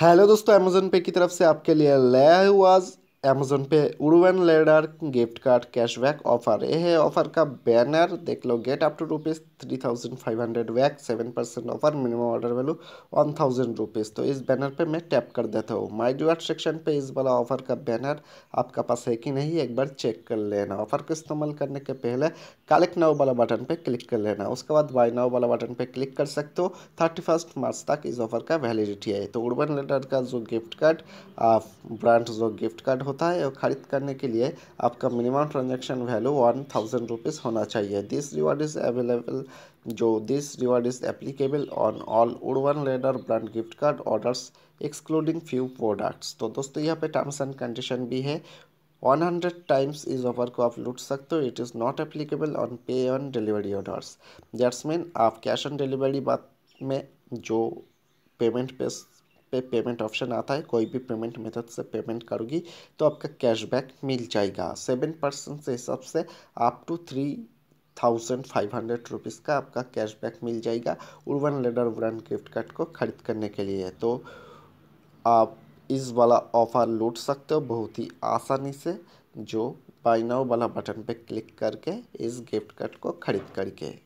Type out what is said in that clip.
hello दोस्तों Amazon पे की तरफ से आपके लिए लाया हुआ आज अमेजोन पे Urban Ladder gift card cashback offer ये है ऑफर का बैनर देख लो get up to rupees three thousand five hundred back seven percent offer minimum order value one thousand rupees तो इस बैनर पे मैं टैप कर देता हूँ माई डिवर्ट सेक्शन पे इस वाला ऑफर का बैनर आपका पास है कि नहीं एक बार चेक कर लेना ऑफर को इस्तेमाल करने के पहले कलेक्ट नाव वाला बटन पर क्लिक कर लेना उसके बाद वाई नाव वाला बटन पर क्लिक कर सकते हो थर्टी फर्स्ट मार्च तक इस ऑफर का वैलिडिटी है तो उर्वन लेडर का जो गिफ्ट कार्ड ब्रांड जो गिफ्ट कार्ड होता है और ख़रीद करने के लिए आपका minimum transaction value one thousand rupees होना चाहिए दिस रिवार्ड इज़ अवेलेबल जो this reward is applicable on all उड़वन Ladder brand gift card orders excluding few products तो दोस्तों यहाँ पे टर्म्स एंड कंडीशन भी है वन हंड्रेड टाइम्स इस ऑफर को आप लूट सकते हो it is not applicable on पे on delivery orders that's mean आप कैश ऑन डिलीवरी बात में जो पेमेंट पे पे पेमेंट ऑप्शन आता है कोई भी पेमेंट मेथड से पेमेंट करोगी तो आपका कैशबैक मिल जाएगा सेवन परसेंट से हिसाब से आप two three thousand five hundred rupees का आपका कैशबैक मिल जाएगा Urban Ladder brand gift card को खरीद करने के लिए तो आप इस वाला ऑफ़र लूट सकते हो बहुत ही आसानी से जो बाइनाओ वाला बटन पे क्लिक करके इस गिफ्ट कार्ड को खरीद करके